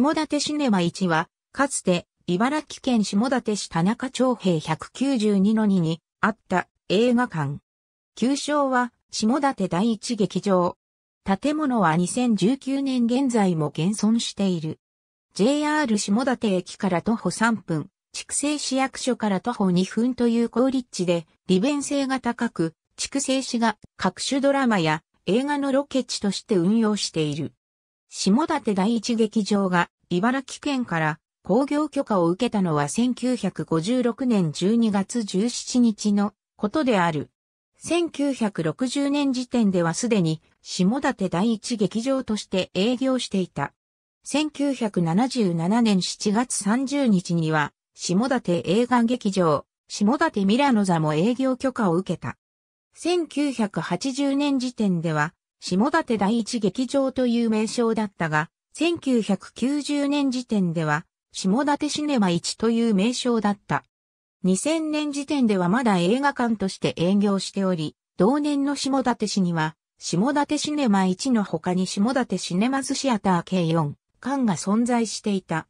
下館シネマ1は、かつて、茨城県下館市田中長平192 2にあった映画館。旧称は、下館第一劇場。建物は2019年現在も現存している。JR 下館駅から徒歩3分、筑西市役所から徒歩2分という好立地で、利便性が高く、筑西市が各種ドラマや映画のロケ地として運用している。下館第一劇場が茨城県から工業許可を受けたのは1956年12月17日のことである。1960年時点ではすでに下館第一劇場として営業していた。1977年7月30日には下館映画劇場、下館ミラノ座も営業許可を受けた。1980年時点では下館第一劇場という名称だったが、1990年時点では、下館シネマ1という名称だった。2000年時点ではまだ映画館として営業しており、同年の下館市には、下館シネマ1の他に下館シネマズシアター計4館が存在していた。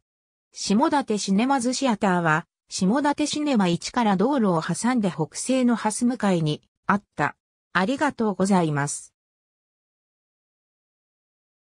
下館シネマズシアターは、下館シネマ1から道路を挟んで北西のス向かいにあった。ありがとうございます。